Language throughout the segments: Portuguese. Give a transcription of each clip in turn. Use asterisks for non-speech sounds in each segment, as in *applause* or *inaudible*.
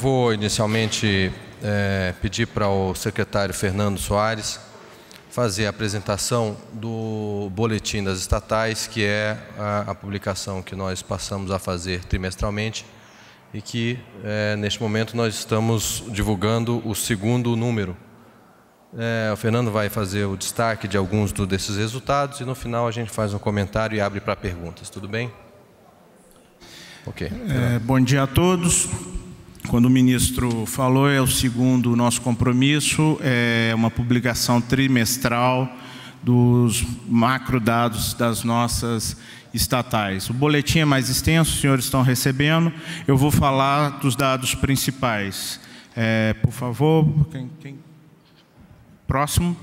vou inicialmente é, pedir para o secretário Fernando Soares fazer a apresentação do boletim das estatais, que é a, a publicação que nós passamos a fazer trimestralmente e que é, neste momento nós estamos divulgando o segundo número. É, o Fernando vai fazer o destaque de alguns do, desses resultados e no final a gente faz um comentário e abre para perguntas. Tudo bem? Ok. É, bom dia a todos. Quando o ministro falou, é o segundo nosso compromisso, é uma publicação trimestral dos macrodados das nossas estatais. O boletim é mais extenso, os senhores estão recebendo. Eu vou falar dos dados principais. É, por favor, quem, quem... próximo.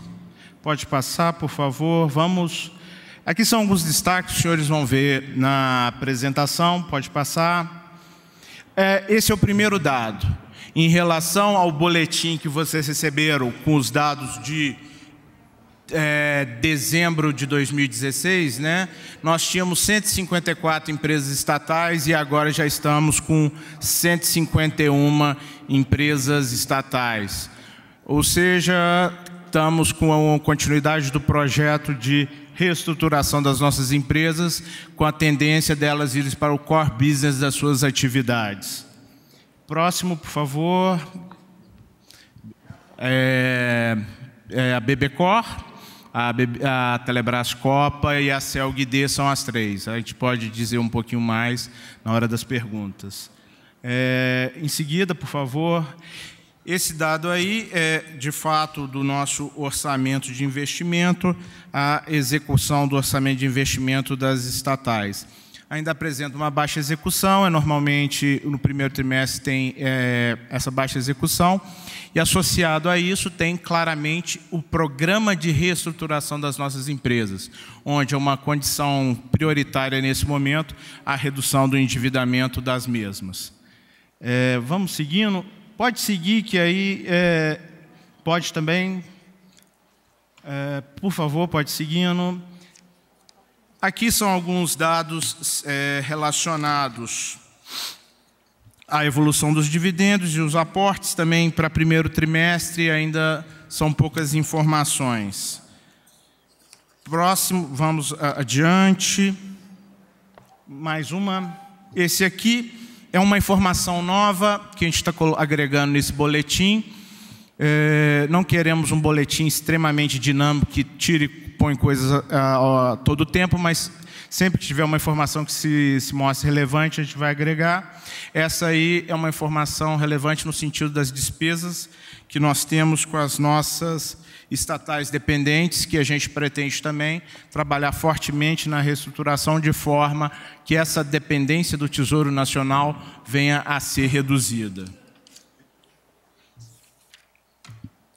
Pode passar, por favor. Vamos. Aqui são alguns destaques, os senhores vão ver na apresentação. Pode passar é, esse é o primeiro dado. Em relação ao boletim que vocês receberam com os dados de é, dezembro de 2016, né, nós tínhamos 154 empresas estatais e agora já estamos com 151 empresas estatais. Ou seja, estamos com a continuidade do projeto de reestruturação das nossas empresas, com a tendência delas irem para o core business das suas atividades. Próximo, por favor. É, é a Bebecor, a, a Telebrás Copa e a CELGD são as três. A gente pode dizer um pouquinho mais na hora das perguntas. É, em seguida, por favor, esse dado aí é, de fato, do nosso orçamento de investimento, a execução do orçamento de investimento das estatais. Ainda apresenta uma baixa execução, é normalmente no primeiro trimestre tem é, essa baixa execução, e associado a isso tem claramente o programa de reestruturação das nossas empresas, onde é uma condição prioritária nesse momento a redução do endividamento das mesmas. É, vamos seguindo. Pode seguir, que aí é, pode também. É, por favor, pode seguindo. Aqui são alguns dados é, relacionados à evolução dos dividendos e os aportes também para primeiro trimestre, ainda são poucas informações. Próximo, vamos adiante. Mais uma. Esse aqui é uma informação nova que a gente está agregando nesse boletim. É, não queremos um boletim extremamente dinâmico que tire e põe coisas a, a, todo tempo, mas sempre que tiver uma informação que se, se mostre relevante, a gente vai agregar. Essa aí é uma informação relevante no sentido das despesas que nós temos com as nossas estatais dependentes, que a gente pretende também trabalhar fortemente na reestruturação de forma que essa dependência do Tesouro Nacional venha a ser reduzida.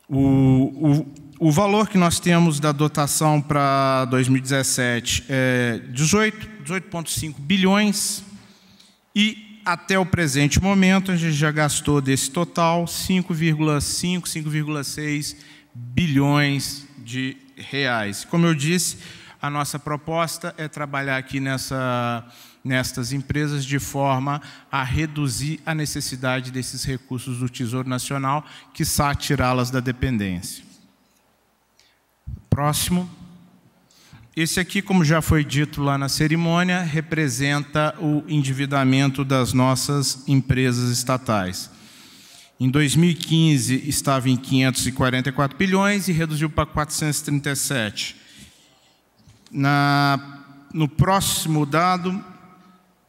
O, o, o valor que nós temos da dotação para 2017 é 18,5 18 bilhões e até o presente momento, a gente já gastou desse total 5,5, 5,6 bilhões de reais. Como eu disse, a nossa proposta é trabalhar aqui nessa, nestas empresas de forma a reduzir a necessidade desses recursos do Tesouro Nacional, que está tirá-las da dependência. Próximo. Esse aqui, como já foi dito lá na cerimônia, representa o endividamento das nossas empresas estatais. Em 2015 estava em 544 bilhões e reduziu para 437. Na, no próximo dado,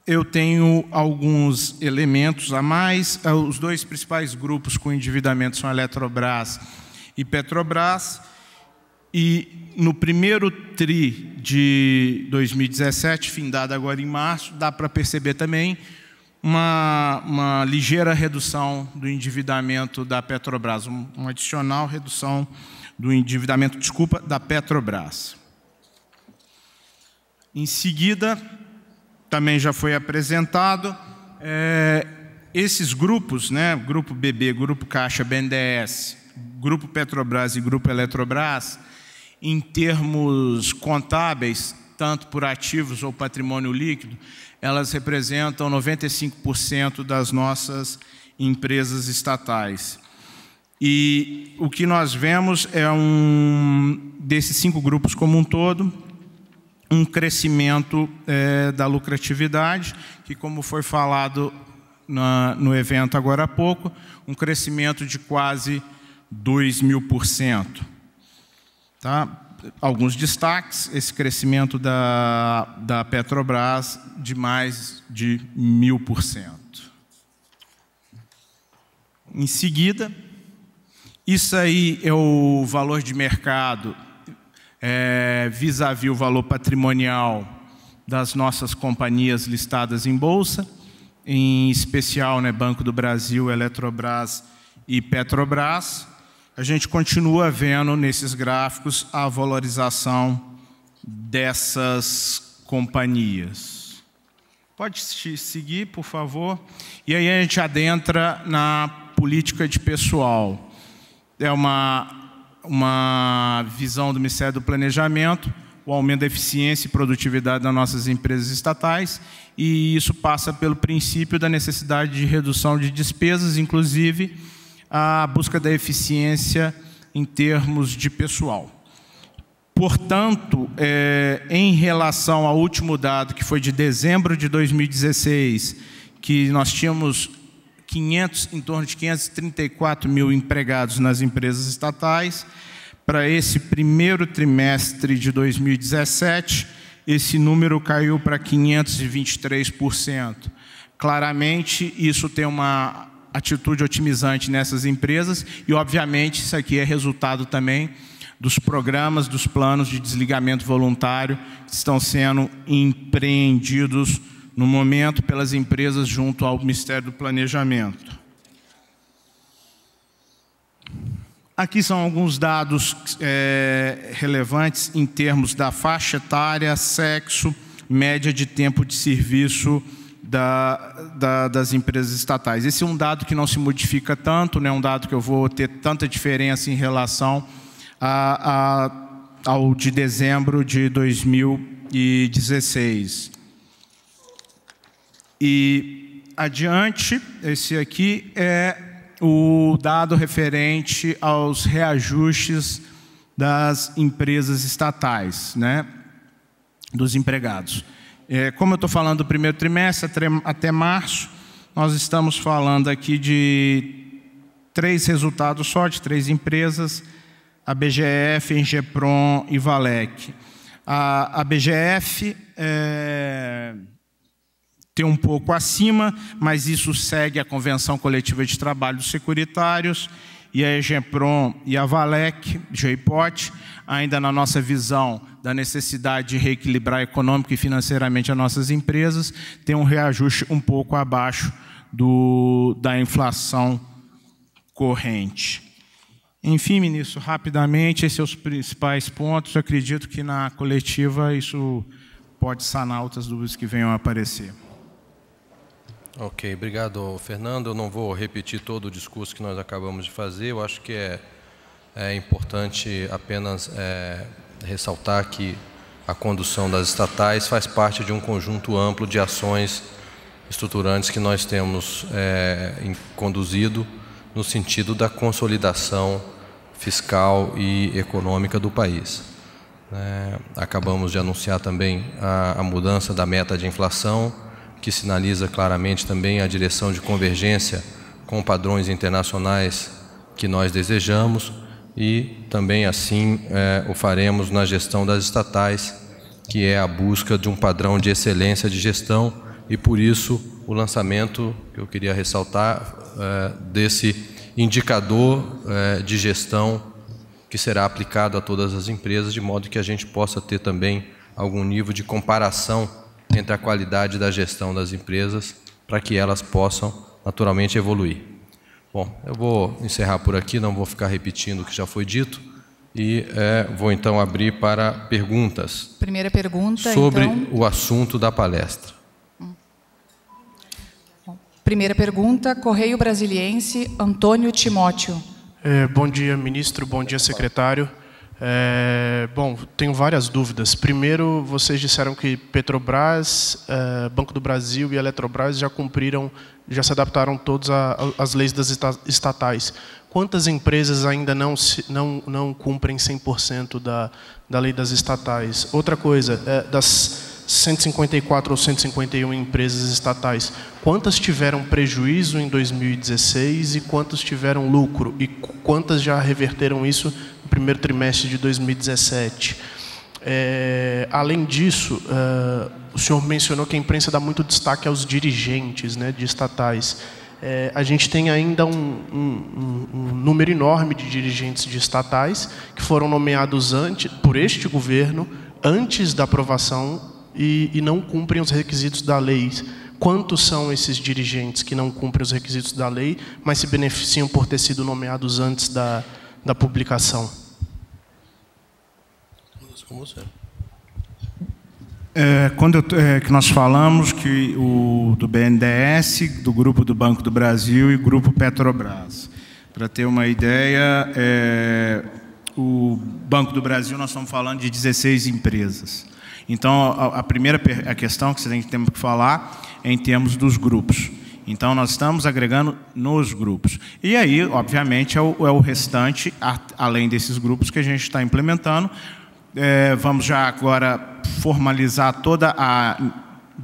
eu tenho alguns elementos a mais. Ah, os dois principais grupos com endividamento são a Eletrobras e Petrobras. E no primeiro TRI de 2017, findado agora em março, dá para perceber também uma, uma ligeira redução do endividamento da Petrobras, uma adicional redução do endividamento, desculpa, da Petrobras. Em seguida, também já foi apresentado, é, esses grupos, né, Grupo BB, Grupo Caixa, BNDES, Grupo Petrobras e Grupo Eletrobras, em termos contábeis, tanto por ativos ou patrimônio líquido, elas representam 95% das nossas empresas estatais. E o que nós vemos é um desses cinco grupos como um todo, um crescimento é, da lucratividade, que como foi falado na, no evento agora há pouco, um crescimento de quase 2 mil por cento. Tá? alguns destaques: esse crescimento da, da Petrobras de mais de mil por cento. Em seguida, isso aí é o valor de mercado vis à -vis o valor patrimonial das nossas companhias listadas em bolsa, em especial né, Banco do Brasil, Eletrobras e Petrobras a gente continua vendo nesses gráficos a valorização dessas companhias. Pode seguir, por favor. E aí a gente adentra na política de pessoal. É uma, uma visão do Ministério do Planejamento, o aumento da eficiência e produtividade das nossas empresas estatais, e isso passa pelo princípio da necessidade de redução de despesas, inclusive a busca da eficiência em termos de pessoal. Portanto, é, em relação ao último dado, que foi de dezembro de 2016, que nós tínhamos 500, em torno de 534 mil empregados nas empresas estatais, para esse primeiro trimestre de 2017, esse número caiu para 523%. Claramente, isso tem uma atitude otimizante nessas empresas e, obviamente, isso aqui é resultado também dos programas, dos planos de desligamento voluntário que estão sendo empreendidos no momento pelas empresas junto ao Ministério do Planejamento. Aqui são alguns dados é, relevantes em termos da faixa etária, sexo, média de tempo de serviço da, da, das empresas estatais. Esse é um dado que não se modifica tanto, não é um dado que eu vou ter tanta diferença em relação a, a, ao de dezembro de 2016. E adiante, esse aqui é o dado referente aos reajustes das empresas estatais, né, dos empregados. É, como eu estou falando do primeiro trimestre até março, nós estamos falando aqui de três resultados só, de três empresas, a BGF, Engepron e Valec. A, a BGF é, tem um pouco acima, mas isso segue a Convenção Coletiva de Trabalho dos Securitários, e a Engepron e a Valec, JPOT, ainda na nossa visão da necessidade de reequilibrar econômico e financeiramente as nossas empresas, tem um reajuste um pouco abaixo do, da inflação corrente. Enfim, ministro, rapidamente, esses são é os principais pontos. Eu acredito que na coletiva isso pode sanar outras dúvidas que venham a aparecer. Ok, obrigado, Fernando. Eu não vou repetir todo o discurso que nós acabamos de fazer. Eu acho que é é importante apenas é, ressaltar que a condução das estatais faz parte de um conjunto amplo de ações estruturantes que nós temos é, conduzido no sentido da consolidação fiscal e econômica do país. É, acabamos de anunciar também a, a mudança da meta de inflação, que sinaliza claramente também a direção de convergência com padrões internacionais que nós desejamos e também assim é, o faremos na gestão das estatais, que é a busca de um padrão de excelência de gestão e por isso o lançamento que eu queria ressaltar é, desse indicador é, de gestão que será aplicado a todas as empresas, de modo que a gente possa ter também algum nível de comparação entre a qualidade da gestão das empresas para que elas possam naturalmente evoluir. Bom, eu vou encerrar por aqui, não vou ficar repetindo o que já foi dito. E é, vou então abrir para perguntas. Primeira pergunta sobre então... o assunto da palestra. Primeira pergunta, Correio Brasiliense, Antônio Timóteo. É, bom dia, ministro. Bom dia, secretário. É, bom, tenho várias dúvidas. Primeiro, vocês disseram que Petrobras, é, Banco do Brasil e Eletrobras já cumpriram, já se adaptaram todos às leis das estatais. Quantas empresas ainda não, não, não cumprem 100% da, da lei das estatais? Outra coisa, é, das 154 ou 151 empresas estatais, quantas tiveram prejuízo em 2016 e quantas tiveram lucro? E quantas já reverteram isso primeiro trimestre de 2017. É, além disso, é, o senhor mencionou que a imprensa dá muito destaque aos dirigentes né, de estatais. É, a gente tem ainda um, um, um, número enorme de dirigentes de estatais que foram nomeados antes, por este governo antes da aprovação e, e não cumprem os requisitos da lei. Quantos são esses dirigentes que não cumprem os requisitos da lei, mas se beneficiam por ter sido nomeados antes da, da publicação? com você. É, quando eu, é, que nós falamos que o do BNDES, do grupo do Banco do Brasil e grupo Petrobras. Para ter uma ideia, é, o Banco do Brasil nós estamos falando de 16 empresas. Então, a, a primeira a questão que você tem, que falar é em termos dos grupos. Então, nós estamos agregando nos grupos. E aí, obviamente, é o, é o restante, a, além desses grupos que a gente está implementando, é, vamos já agora formalizar toda a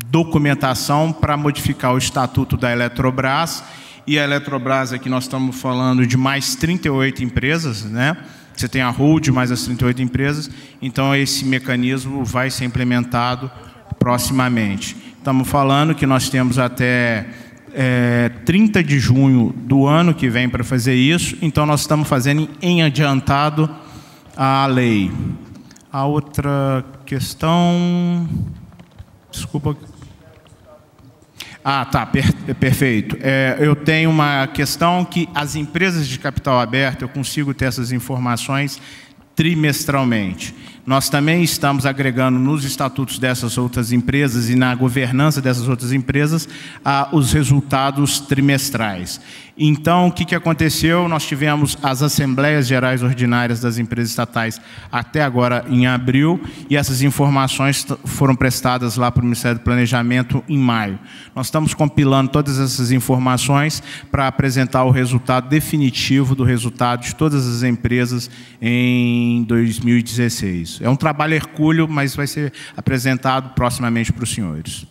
documentação para modificar o estatuto da Eletrobras. E a Eletrobras, aqui nós estamos falando de mais 38 empresas, né? Você tem a hold mais as 38 empresas, então esse mecanismo vai ser implementado proximamente. Estamos falando que nós temos até é, 30 de junho do ano que vem para fazer isso, então nós estamos fazendo em adiantado a lei. A outra questão. Desculpa. Ah, tá, per perfeito. É, eu tenho uma questão que as empresas de capital aberto, eu consigo ter essas informações trimestralmente. Nós também estamos agregando nos estatutos dessas outras empresas e na governança dessas outras empresas ah, os resultados trimestrais. Então, o que, que aconteceu? Nós tivemos as assembleias gerais ordinárias das empresas estatais até agora em abril e essas informações foram prestadas lá para o Ministério do Planejamento em maio. Nós estamos compilando todas essas informações para apresentar o resultado definitivo do resultado de todas as empresas em 2016 isso. É um trabalho hercúleo, mas vai ser apresentado proximamente para os senhores.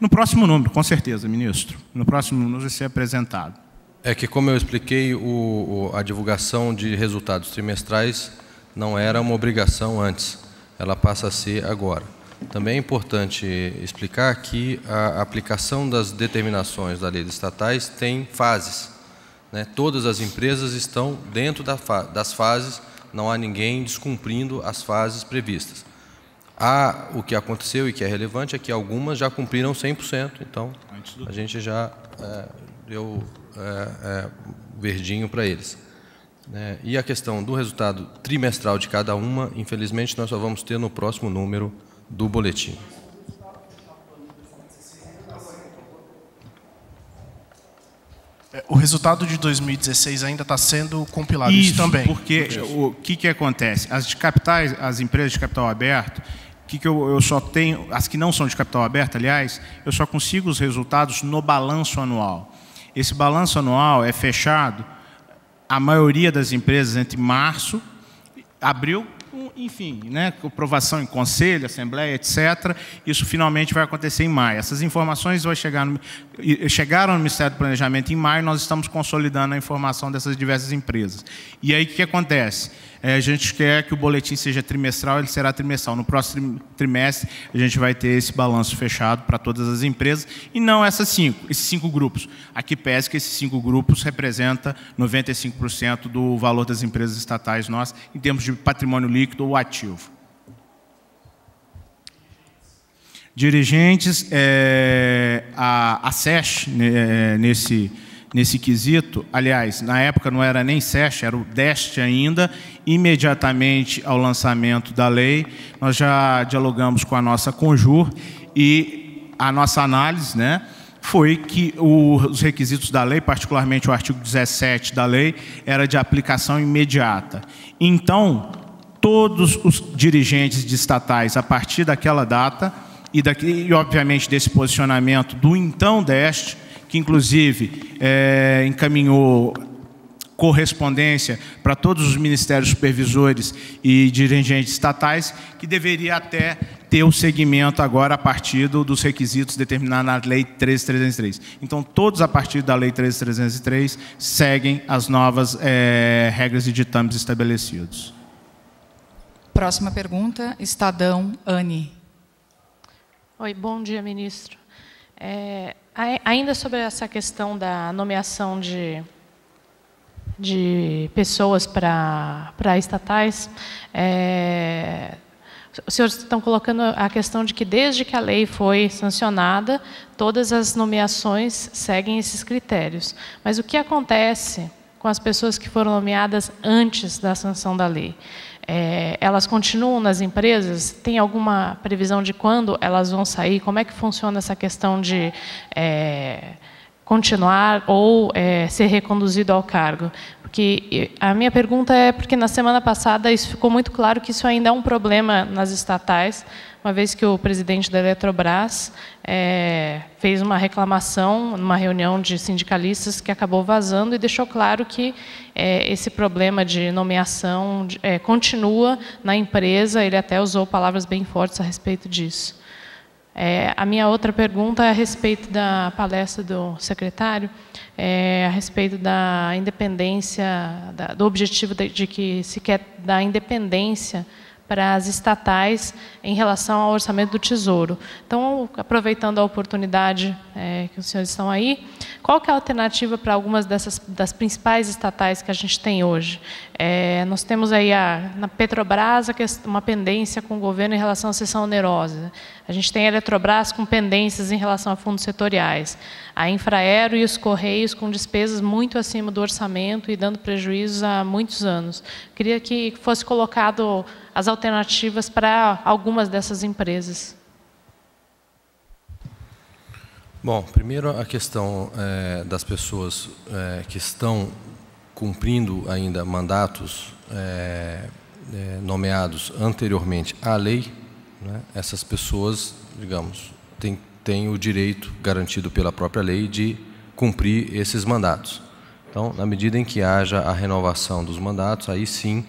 No próximo número, com certeza, ministro. No próximo número vai ser apresentado. É que, como eu expliquei, o, a divulgação de resultados trimestrais não era uma obrigação antes, ela passa a ser agora. Também é importante explicar que a aplicação das determinações da lei de estatais tem fases. Né? Todas as empresas estão dentro da fa das fases não há ninguém descumprindo as fases previstas. Há, o que aconteceu e que é relevante é que algumas já cumpriram 100%, então a gente já é, deu é, é, verdinho para eles. Né? e a questão do resultado trimestral de cada uma, infelizmente, nós só vamos ter no próximo número do boletim. É, o resultado de 2016 ainda está sendo compilado. Isso, isso também. Porque isso. o que, que acontece? As de capitais, as empresas de capital aberto, que, que eu, eu, só tenho, as que não são de capital aberto, aliás, eu só consigo os resultados no balanço anual. Esse balanço anual é fechado, a maioria das empresas, entre março, abril enfim, né, aprovação em conselho, assembleia, etc. Isso finalmente vai acontecer em maio. Essas informações vão chegar no, chegaram no Ministério do Planejamento em maio, nós estamos consolidando a informação dessas diversas empresas. E aí o que acontece? É, a gente quer que o boletim seja trimestral, ele será trimestral. No próximo trimestre, a gente vai ter esse balanço fechado para todas as empresas, e não essas cinco, esses cinco grupos. Aqui pese que esses cinco grupos representam 95% do valor das empresas estatais nossas, em termos de patrimônio líquido ou ativo. Dirigentes, é, a, a SESH, né, é, nesse nesse quesito. Aliás, na época não era nem SESC, era o DEST ainda. Imediatamente ao lançamento da lei, nós já dialogamos com a nossa Conjur e a nossa análise né, foi que os requisitos da lei, particularmente o artigo 17 da lei, era de aplicação imediata. Então, todos os dirigentes de estatais, a partir daquela data, e, daqui, e obviamente desse posicionamento do então DEST, que inclusive é, encaminhou correspondência para todos os ministérios supervisores e dirigentes estatais, que deveria até ter o segmento agora a partir dos requisitos determinados na Lei 13303. Então, todos a partir da Lei 13303 seguem as novas é, regras e ditames estabelecidos. Próxima pergunta, Estadão, Anne. Oi, bom dia, ministro. É, Ainda sobre essa questão da nomeação de, de pessoas para estatais, é, os senhores estão colocando a questão de que, desde que a lei foi sancionada, todas as nomeações seguem esses critérios. Mas o que acontece com as pessoas que foram nomeadas antes da sanção da lei? É, elas continuam nas empresas? Tem alguma previsão de quando elas vão sair? Como é que funciona essa questão de é, continuar ou é, ser reconduzido ao cargo? Porque a minha pergunta é porque na semana passada isso ficou muito claro que isso ainda é um problema nas estatais, uma vez que o presidente da Eletrobras é, fez uma reclamação numa reunião de sindicalistas que acabou vazando e deixou claro que é, esse problema de nomeação é, continua na empresa. Ele até usou palavras bem fortes a respeito disso. É, a minha outra pergunta é a respeito da palestra do secretário, é, a respeito da independência, da, do objetivo de, de, que se quer dar independência para as estatais em relação ao orçamento do Tesouro. Então, aproveitando a oportunidade é, que os senhores estão aí, qual que é a alternativa para algumas dessas das principais estatais que a gente tem hoje? É, nós temos aí a, na Petrobras uma pendência com o governo em relação à sessão onerosa. A gente tem a Eletrobras com pendências em relação a fundos setoriais. A Infraero e os Correios com despesas muito acima do orçamento e dando prejuízos há muitos anos. Queria que fosse colocado as alternativas para algumas dessas empresas. Bom, primeiro a questão é, das pessoas é, que estão cumprindo ainda mandatos é, é, nomeados anteriormente à lei, né, essas pessoas, digamos, têm, têm o direito garantido pela própria lei de cumprir esses mandatos. Então, na medida em que haja a renovação dos mandatos, aí sim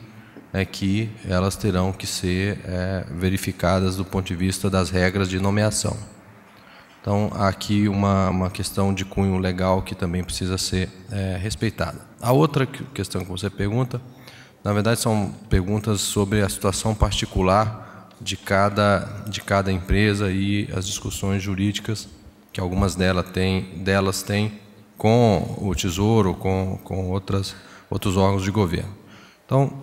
é que elas terão que ser é, verificadas do ponto de vista das regras de nomeação. Então, há aqui uma, uma questão de cunho legal que também precisa ser é, respeitada. A outra questão que você pergunta, na verdade, são perguntas sobre a situação particular de cada, de cada empresa e as discussões jurídicas que algumas delas têm, delas têm com o Tesouro, com, com outras, outros órgãos de governo. Então,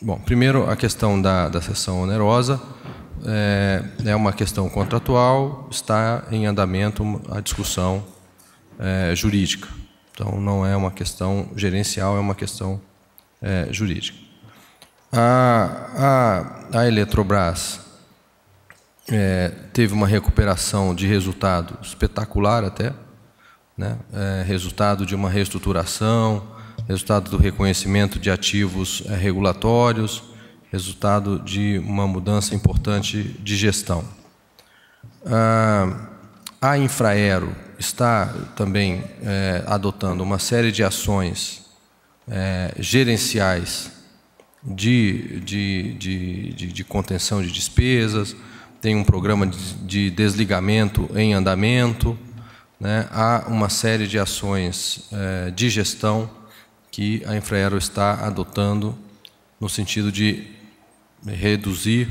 bom, primeiro a questão da, da sessão onerosa é, é uma questão contratual, está em andamento a discussão é, jurídica. Então, não é uma questão gerencial, é uma questão é, jurídica. A, a, a Eletrobras é, teve uma recuperação de resultado espetacular até, né? É, resultado de uma reestruturação, resultado do reconhecimento de ativos é, regulatórios, resultado de uma mudança importante de gestão. Ah, a Infraero está também é, adotando uma série de ações é, gerenciais de, de, de, de, contenção de despesas, tem um programa de, desligamento em andamento, né? há uma série de ações é, de gestão que a Infraero está adotando no sentido de reduzir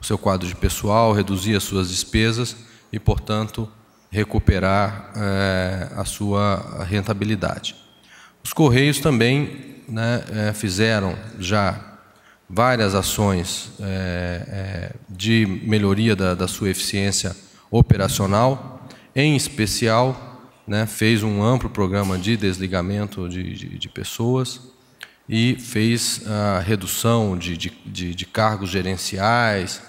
o seu quadro de pessoal, reduzir as suas despesas e, portanto, recuperar é, a sua rentabilidade. Os Correios também né, eh, fizeram já várias ações é, de melhoria da, da, sua eficiência operacional, em especial, né, fez um amplo programa de desligamento de, de, de pessoas, e fez a redução de, de, de cargos gerenciais,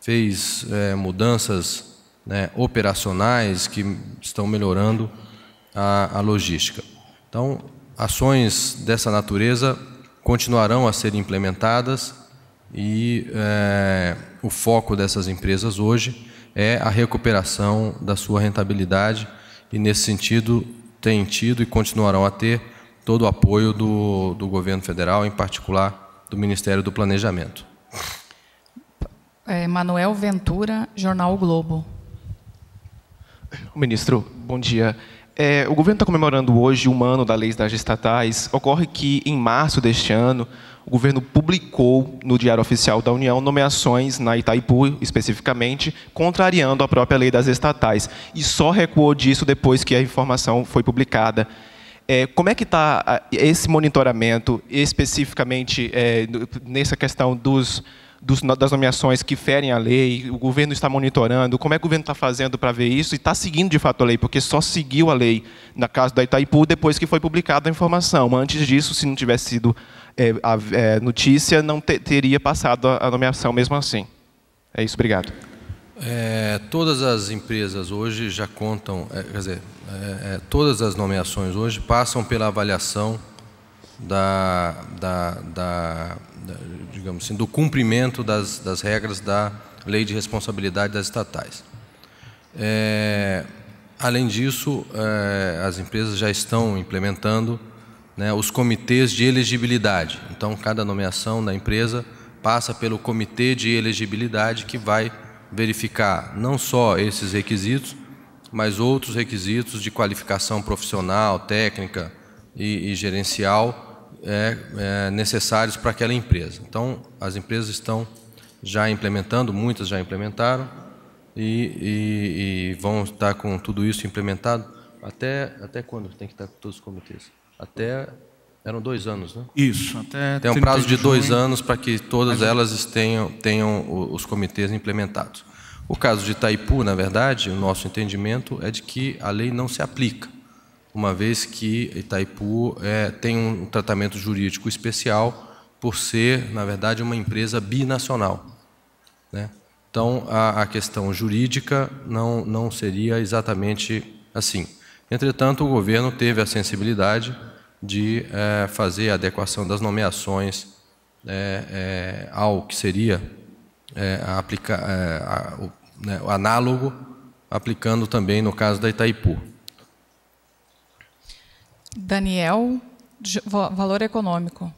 fez é, mudanças né, operacionais que estão melhorando a, a logística. Então, ações dessa natureza continuarão a ser implementadas e é, o foco dessas empresas hoje é a recuperação da sua rentabilidade e nesse sentido têm tido e continuarão a ter todo o apoio do, do governo federal, em particular do Ministério do Planejamento. É, Manuel Ventura, Jornal o Globo. Ministro, bom dia. É, o governo está comemorando hoje um ano da lei das estatais. Ocorre que, em março deste ano, o governo publicou no Diário Oficial da União nomeações na Itaipu, especificamente, contrariando a própria lei das estatais. E só recuou disso depois que a informação foi publicada. É, como é que está esse monitoramento, especificamente é, nessa questão dos, dos, das nomeações que ferem a lei? O governo está monitorando? Como é que o governo está fazendo para ver isso? E está seguindo, de fato, a lei? Porque só seguiu a lei, na caso da Itaipu, depois que foi publicada a informação. Antes disso, se não tivesse sido é, a é, notícia, não te, teria passado a, a nomeação mesmo assim. É isso, obrigado. É, todas as empresas hoje já contam, é, quer dizer, é, é, todas as nomeações hoje passam pela avaliação da, da, da, da digamos assim, do cumprimento das, das regras da lei de responsabilidade das estatais. É, além disso, é, as empresas já estão implementando né, os comitês de elegibilidade. Então, cada nomeação da empresa passa pelo comitê de elegibilidade que vai verificar não só esses requisitos, mas outros requisitos de qualificação profissional, técnica e, e gerencial é, é, necessários para aquela empresa. Então, as empresas estão já implementando, muitas já implementaram, e, e, e vão estar com tudo isso implementado até, até quando tem que estar com todos os comitês? Até eram dois anos, né? Isso, até. Tem um prazo de dois anos para que todas é elas tenham, tenham os comitês implementados. O caso de Itaipu, na verdade, o nosso entendimento é de que a lei não se aplica, uma vez que Itaipu é, tem um tratamento jurídico especial por ser, na verdade, uma empresa binacional. Né? Então, a, a questão jurídica não, não seria exatamente assim. Entretanto, o governo teve a sensibilidade de é, fazer a adequação das nomeações é, é, ao que seria é, aplicar, é, a, o né, análogo, aplicando também no caso da Itaipu. Daniel, valor econômico.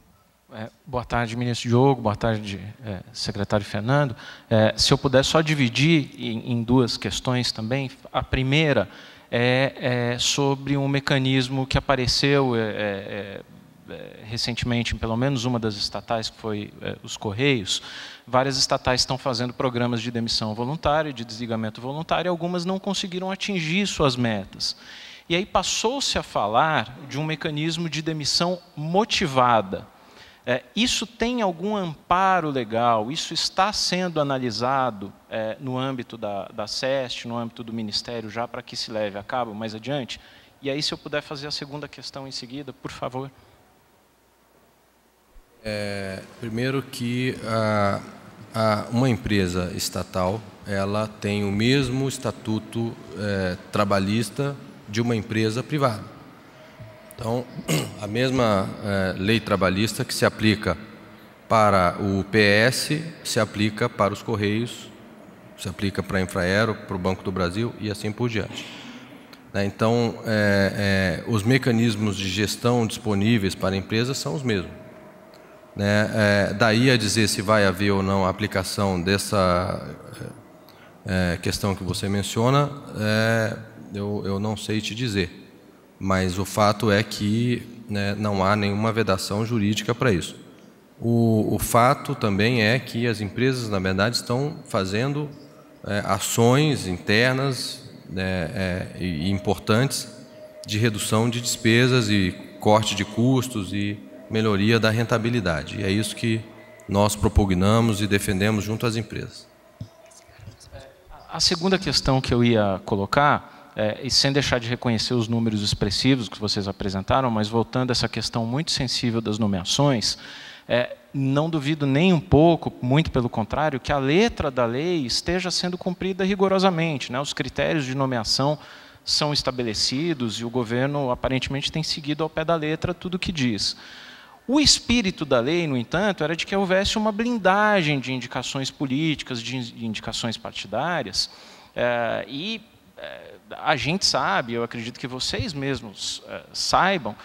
É, boa tarde, ministro Diogo, boa tarde, é, secretário Fernando. É, se eu puder só dividir em, em, duas questões também. A primeira é, é sobre um mecanismo que apareceu é, é, é, recentemente, pelo menos uma das estatais, que foi é, os Correios, várias estatais estão fazendo programas de demissão voluntária, de desligamento voluntário, e algumas não conseguiram atingir suas metas. E aí passou-se a falar de um mecanismo de demissão motivada. É, isso tem algum amparo legal? Isso está sendo analisado é, no âmbito da, da SEST, no âmbito do Ministério, já para que se leve a cabo mais adiante? E aí, se eu puder fazer a segunda questão em seguida, por favor. É, primeiro que a, a, uma empresa estatal ela tem o mesmo estatuto é, trabalhista de uma empresa privada. Então, *clears throat* a mesma é, lei trabalhista que se aplica para o PS se aplica para os Correios, se aplica para a Infraero, para o Banco do Brasil e assim por diante. Né, então, é, é, os mecanismos de gestão disponíveis para a empresa são os mesmos. Né? É, daí a dizer se vai haver ou não a aplicação dessa é, questão que você menciona, é, eu, eu não sei te dizer. Mas o fato é que né, não há nenhuma vedação jurídica para isso. O, o, fato também é que as empresas, na verdade, estão fazendo é, ações internas né, é, e importantes de redução de despesas e corte de custos e melhoria da rentabilidade. E é isso que nós propugnamos e defendemos junto às empresas. A segunda questão que eu ia colocar, é, e sem deixar de reconhecer os números expressivos que vocês apresentaram, mas voltando a essa questão muito sensível das nomeações, é, não duvido nem um pouco, muito pelo contrário, que a letra da lei esteja sendo cumprida rigorosamente. Né? Os critérios de nomeação são estabelecidos e o governo aparentemente tem seguido ao pé da letra tudo o que diz. O espírito da lei, no entanto, era de que houvesse uma blindagem de indicações políticas, de indicações partidárias, eh, e eh, a gente sabe, eu acredito que vocês mesmos eh, saibam,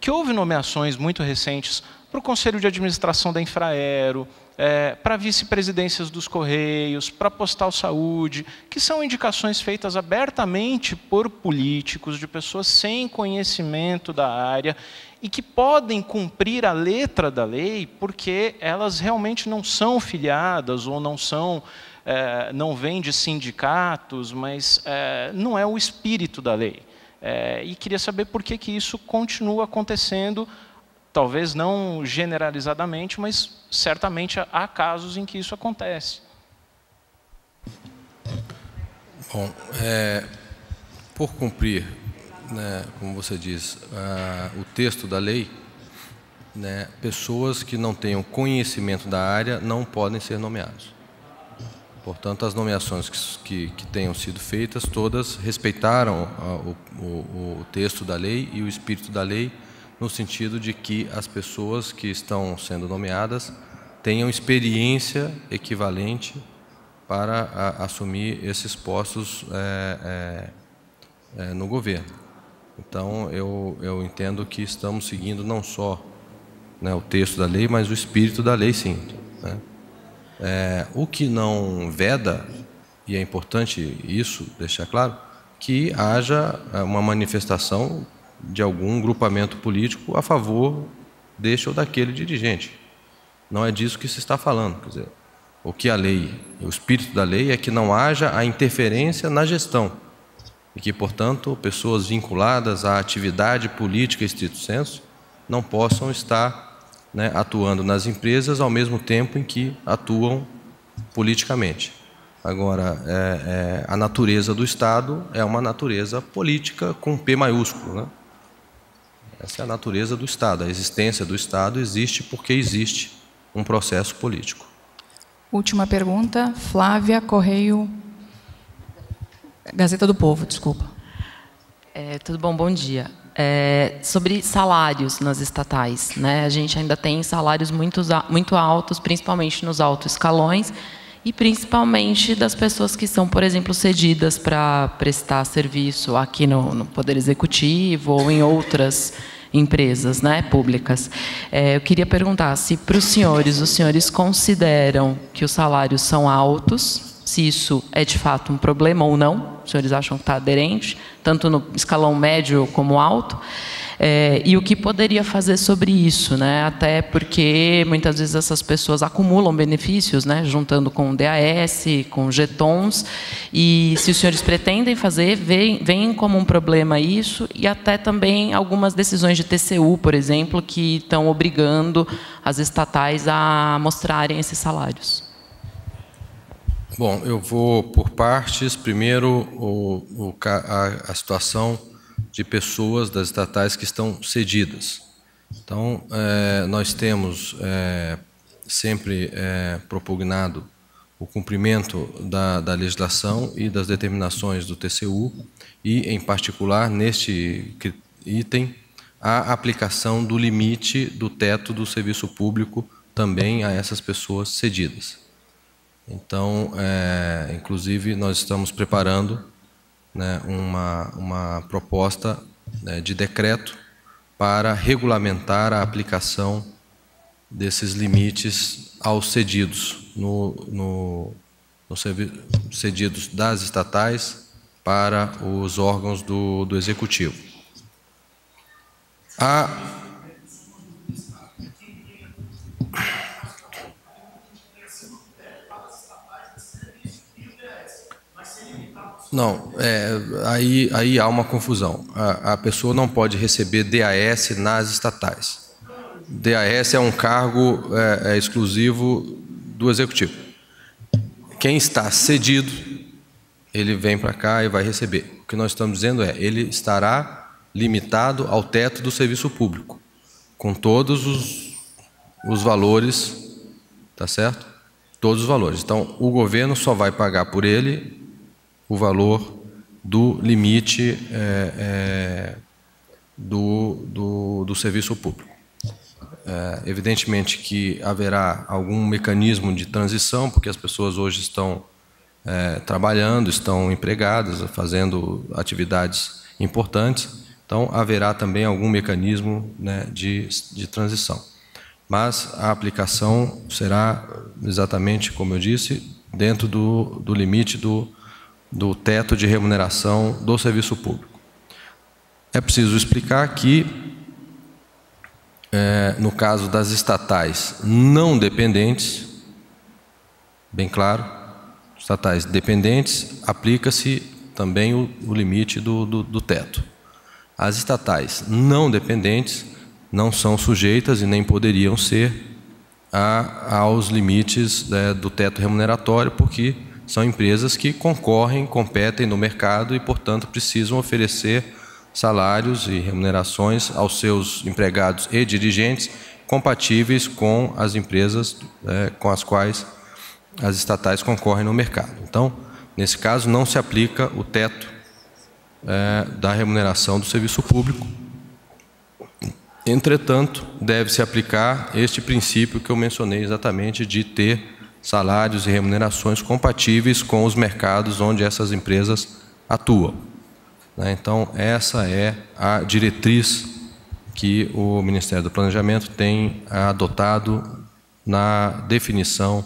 que houve nomeações muito recentes para o Conselho de Administração da Infraero, é, para vice-presidências dos Correios, para Postal Saúde, que são indicações feitas abertamente por políticos, de pessoas sem conhecimento da área e que podem cumprir a letra da lei porque elas realmente não são filiadas ou não são. É, não vêm de sindicatos, mas é, não é o espírito da lei. É, e queria saber por que, que isso continua acontecendo, talvez não generalizadamente, mas certamente há casos em que isso acontece. Bom, é, por cumprir, né, como você diz, a, o texto da lei, né, pessoas que não tenham conhecimento da área não podem ser nomeadas. Portanto, as nomeações que, que, que tenham sido feitas, todas respeitaram a, o, o, o texto da lei e o espírito da lei no sentido de que as pessoas que estão sendo nomeadas tenham experiência equivalente para a, assumir esses postos é, é, é, no governo. Então, eu, eu entendo que estamos seguindo não só né, o texto da lei, mas o espírito da lei, sim. Né? É, o que não veda, e é importante isso deixar claro, que haja é, uma manifestação de algum grupamento político a favor deste ou daquele dirigente. Não é disso que se está falando. Quer dizer, o que a lei, o espírito da lei é que não haja a interferência na gestão e que, portanto, pessoas vinculadas à atividade política estrito senso não possam estar né, atuando nas empresas ao mesmo tempo em que atuam politicamente. Agora, é, é, a natureza do Estado é uma natureza política com P maiúsculo, né? Essa é a natureza do Estado. A existência do Estado existe porque existe um processo político. Última pergunta, Flávia Correio, Gazeta do Povo, desculpa. É, tudo bom, bom dia. É, sobre salários nas estatais, né? A gente ainda tem salários muito, muito altos, principalmente nos altos escalões, e principalmente das pessoas que são, por exemplo, cedidas para prestar serviço aqui no, no, Poder Executivo ou em outras empresas né, públicas. É, eu queria perguntar se, para os senhores, os senhores consideram que os salários são altos, se isso é de fato um problema ou não, os senhores acham que está aderente, tanto no escalão médio como alto, é, e o que poderia fazer sobre isso, né? Até porque muitas vezes essas pessoas acumulam benefícios, né? Juntando com DAS, com getons. E se os senhores pretendem fazer, veem como um problema isso e até também algumas decisões de TCU, por exemplo, que estão obrigando as estatais a mostrarem esses salários. Bom, eu vou por partes. Primeiro, o, o, a, a situação de pessoas das estatais que estão cedidas. Então, é, nós temos é, sempre é, propugnado o cumprimento da, da, legislação e das determinações do TCU e, em particular, neste item, a aplicação do limite do teto do serviço público também a essas pessoas cedidas. Então, é, inclusive, nós estamos preparando né, uma, uma proposta né, de decreto para regulamentar a aplicação desses limites aos cedidos no, no, no cedidos das estatais para os órgãos do, do executivo. A Não, é, aí, aí há uma confusão. A, a, pessoa não pode receber DAS nas estatais. DAS é um cargo é, é exclusivo do executivo. Quem está cedido, ele vem para cá e vai receber. O que nós estamos dizendo é, ele estará limitado ao teto do serviço público, com todos os, os valores, tá certo? Todos os valores. Então, o governo só vai pagar por ele o valor do limite é, é, do, do, do, serviço público. É, evidentemente que haverá algum mecanismo de transição, porque as pessoas hoje estão é, trabalhando, estão empregadas, fazendo atividades importantes, então haverá também algum mecanismo né, de, de transição. Mas a aplicação será exatamente, como eu disse, dentro do, do limite do, do teto de remuneração do serviço público. É preciso explicar que, é, no caso das estatais não dependentes, bem claro, estatais dependentes, aplica-se também o, o limite do, do, do teto. As estatais não dependentes não são sujeitas e nem poderiam ser a, aos limites é, do teto remuneratório, porque são empresas que concorrem, competem no mercado e, portanto, precisam oferecer salários e remunerações aos seus empregados e dirigentes compatíveis com as empresas é, com as quais as estatais concorrem no mercado. Então, nesse caso, não se aplica o teto é, da remuneração do serviço público. Entretanto, deve-se aplicar este princípio que eu mencionei exatamente de ter salários e remunerações compatíveis com os mercados onde essas empresas atuam. Né? Então, essa é a diretriz que o Ministério do Planejamento tem adotado na definição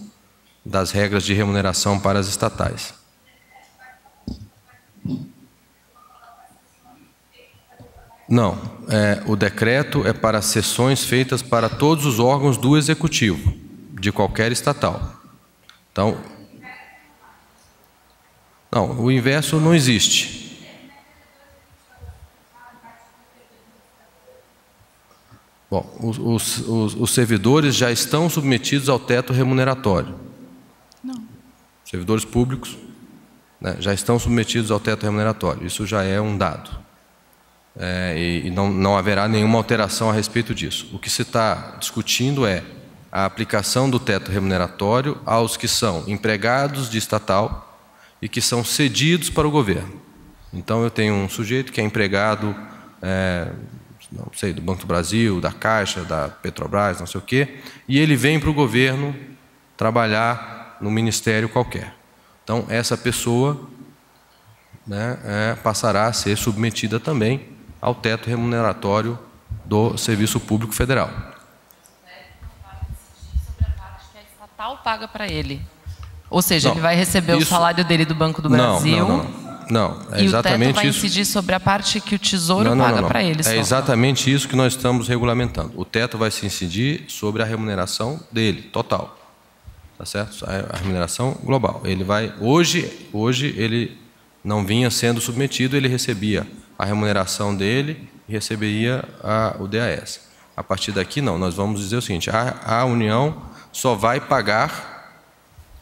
das regras de remuneração para as estatais. Não, é, o decreto é para sessões feitas para todos os órgãos do executivo, de qualquer estatal. Então, não, o inverso não existe. Bom, os, os, os servidores já estão submetidos ao teto remuneratório. Não. Servidores públicos né, já estão submetidos ao teto remuneratório. Isso já é um dado. É, e, e não, não haverá nenhuma alteração a respeito disso. O que se está discutindo é a aplicação do teto remuneratório aos que são empregados de estatal e que são cedidos para o governo. Então, eu tenho um sujeito que é empregado, é, não sei, do Banco do Brasil, da Caixa, da Petrobras, não sei o quê, e ele vem para o governo trabalhar no ministério qualquer. Então, essa pessoa né, é, passará a ser submetida também ao teto remuneratório do Serviço Público Federal. paga para ele. Ou seja, não, ele vai receber isso... o salário dele do Banco do Brasil. Não, não, não. não é e o teto vai incidir sobre a parte que o Tesouro paga para ele. É exatamente isso que nós estamos regulamentando. O teto vai se incidir sobre a remuneração dele, total. Tá certo? A remuneração global. Ele vai. Hoje, hoje ele não vinha sendo submetido, ele recebia a remuneração dele e receberia a, o DAS. A partir daqui, não. Nós vamos dizer o seguinte: a, a União só vai pagar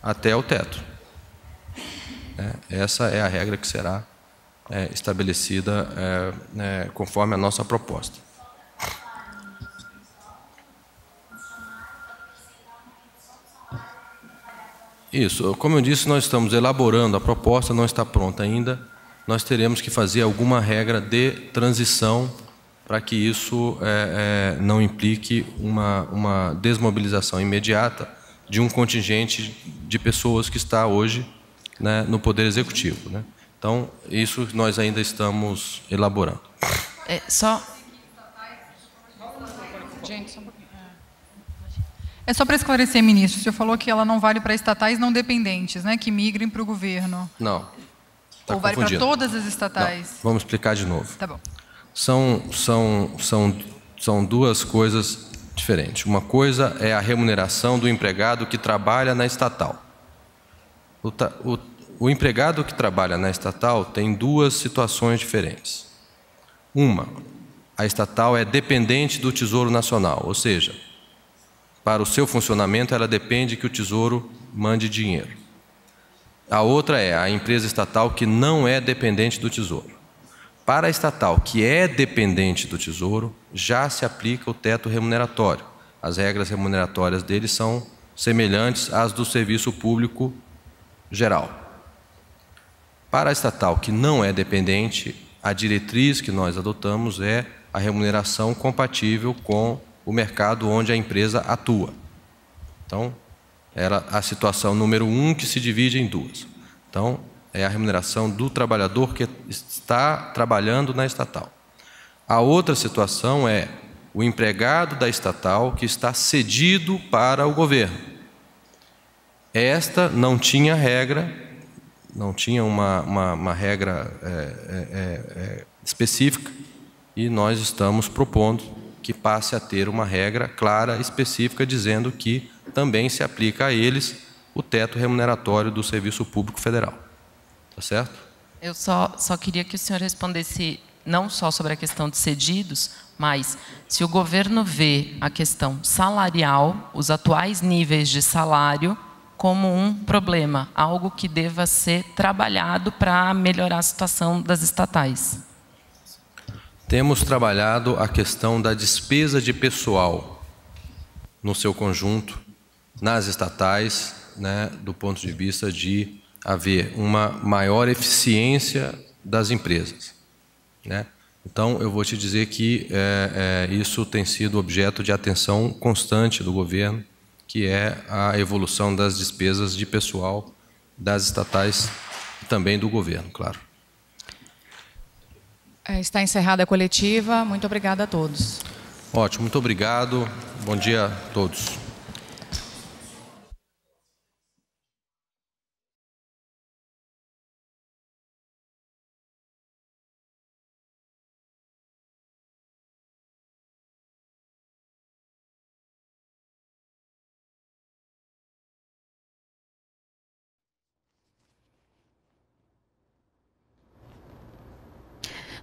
até o teto. É, essa é a regra que será é, estabelecida é, né, conforme a nossa proposta. Isso, como eu disse, nós estamos elaborando, a proposta não está pronta ainda. Nós teremos que fazer alguma regra de transição para que isso é, é, não implique uma, uma desmobilização imediata de um contingente de pessoas que está hoje né, no Poder Executivo. Né? Então, isso nós ainda estamos elaborando. É, só. É. é só para esclarecer, ministro, o senhor falou que ela não vale para estatais não dependentes, né, que migrem para o governo. Não. Tá Ou vale para todas as estatais? Não. Vamos explicar de novo. Tá bom são, são, são, são duas coisas diferentes. Uma coisa é a remuneração do empregado que trabalha na estatal. O, o, o empregado que trabalha na estatal tem duas situações diferentes. Uma, a estatal é dependente do Tesouro Nacional, ou seja, para o seu funcionamento ela depende que o Tesouro mande dinheiro. A outra é a empresa estatal que não é dependente do Tesouro. Para a estatal, que é dependente do Tesouro, já se aplica o teto remuneratório. As regras remuneratórias deles são semelhantes às do serviço público geral. Para a estatal, que não é dependente, a diretriz que nós adotamos é a remuneração compatível com o mercado onde a empresa atua. Então, era a situação número um que se divide em duas. Então, é a remuneração do trabalhador que está trabalhando na estatal. A outra situação é o empregado da estatal que está cedido para o governo. Esta não tinha regra, não tinha uma, uma, uma regra é, é, é, é específica, e nós estamos propondo que passe a ter uma regra clara, específica, dizendo que também se aplica a eles o teto remuneratório do Serviço Público Federal. Tá certo? Eu só, só queria que o senhor respondesse não só sobre a questão de cedidos, mas se o governo vê a questão salarial, os atuais níveis de salário, como um problema, algo que deva ser trabalhado para melhorar a situação das estatais. Temos trabalhado a questão da despesa de pessoal no seu conjunto, nas estatais, né, do ponto de vista de haver uma maior eficiência das empresas. Né? Então, eu vou te dizer que é, é, isso tem sido objeto de atenção constante do governo, que é a evolução das despesas de pessoal das estatais e também do governo, claro. É, está encerrada a coletiva. Muito obrigada a todos. Ótimo, muito obrigado. Bom dia a todos.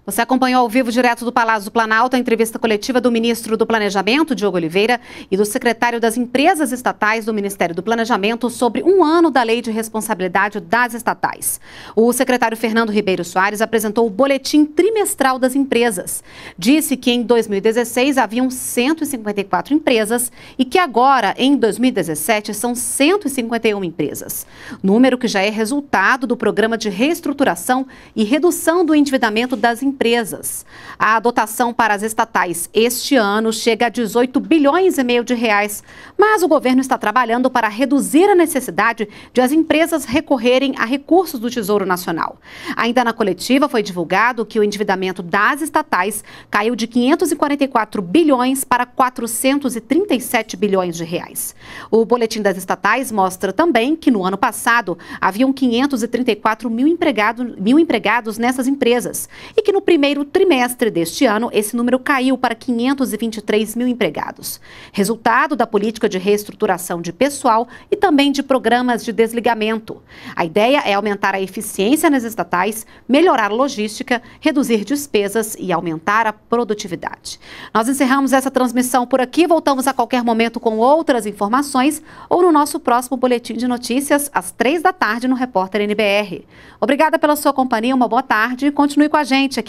Você acompanhou ao vivo direto do Palácio do Planalto a entrevista coletiva do ministro do Planejamento, Diogo Oliveira, e do secretário das Empresas Estatais do Ministério do Planejamento sobre um ano da Lei de Responsabilidade das Estatais. O secretário Fernando Ribeiro Soares apresentou o Boletim Trimestral das Empresas. Disse que em 2016 haviam 154 empresas e que agora, em 2017, são 151 empresas. Número que já é resultado do Programa de Reestruturação e Redução do Endividamento das Empresas empresas. A dotação para as estatais este ano chega a 18 bilhões e meio de reais, mas o governo está trabalhando para reduzir a necessidade de as empresas recorrerem a recursos do Tesouro Nacional. Ainda na coletiva foi divulgado que o endividamento das estatais caiu de 544 bilhões para 437 bilhões de reais. O boletim das estatais mostra também que no ano passado haviam 534 mil, empregados mil empregados nessas empresas e que no no primeiro trimestre deste ano, esse número caiu para 523 mil empregados. Resultado da política de reestruturação de pessoal e também de programas de desligamento. A ideia é aumentar a eficiência nas estatais, melhorar a logística, reduzir despesas e aumentar a produtividade. Nós encerramos essa transmissão por aqui. Voltamos a qualquer momento com outras informações ou no nosso próximo boletim de notícias às três da tarde no Repórter NBR. Obrigada pela sua companhia, uma boa tarde e continue com a gente aqui